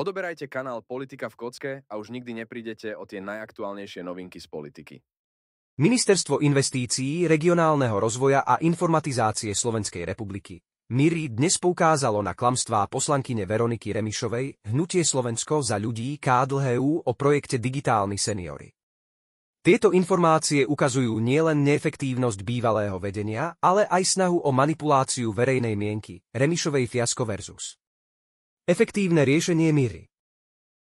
Odoberajte kanál Politika v kocke a už nikdy neprídete o tie najaktuálnejšie novinky z politiky. Ministerstvo investícií, regionálneho rozvoja a informatizácie Slovenskej republiky Miri dnes poukázalo na klamstvá poslankyne Veroniky Remišovej, Hnutie Slovensko za ľudí KDLHU o projekte digitálny seniory. Tieto informácie ukazujú nielen neefektívnosť bývalého vedenia, ale aj snahu o manipuláciu verejnej mienky, Remišovej fiasko versus. Efektívne riešenie míry.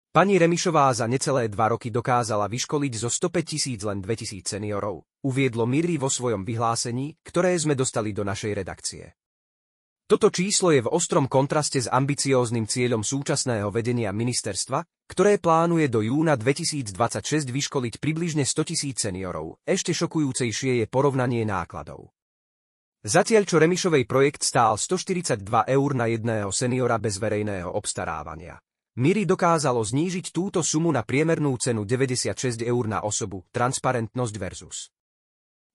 Pani Remišová za necelé dva roky dokázala vyškoliť zo 105 tisíc len 2000 seniorov, uviedlo Miri vo svojom vyhlásení, ktoré sme dostali do našej redakcie. Toto číslo je v ostrom kontraste s ambicióznym cieľom súčasného vedenia ministerstva, ktoré plánuje do júna 2026 vyškoliť približne 100 tisíc seniorov. Ešte šokujúcejšie je porovnanie nákladov. Zatiaľ čo Remišovej projekt stál 142 eur na jedného seniora bez verejného obstarávania. Miri dokázalo znížiť túto sumu na priemernú cenu 96 eur na osobu, transparentnosť versus.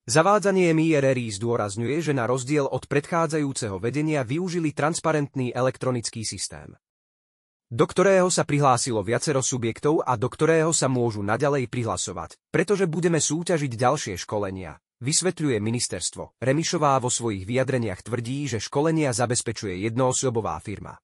Zavádzanie MIRRI zdôrazňuje, že na rozdiel od predchádzajúceho vedenia využili transparentný elektronický systém, do ktorého sa prihlásilo viacero subjektov a do ktorého sa môžu naďalej prihlasovať, pretože budeme súťažiť ďalšie školenia, vysvetľuje ministerstvo. Remišová vo svojich vyjadreniach tvrdí, že školenia zabezpečuje jednoosobová firma.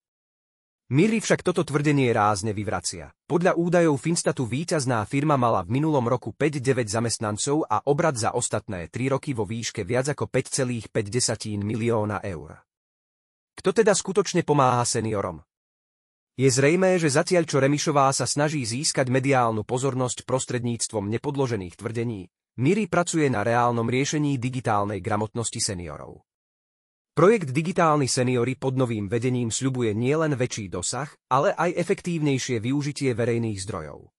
Miri však toto tvrdenie rázne vyvracia. Podľa údajov Finstatu víťazná firma mala v minulom roku 5,9 zamestnancov a obrad za ostatné 3 roky vo výške viac ako 5,5 milióna eur. Kto teda skutočne pomáha seniorom? Je zrejmé, že zatiaľ čo Remišová sa snaží získať mediálnu pozornosť prostredníctvom nepodložených tvrdení, Miri pracuje na reálnom riešení digitálnej gramotnosti seniorov. Projekt Digitálny seniory pod novým vedením sľubuje nielen väčší dosah, ale aj efektívnejšie využitie verejných zdrojov.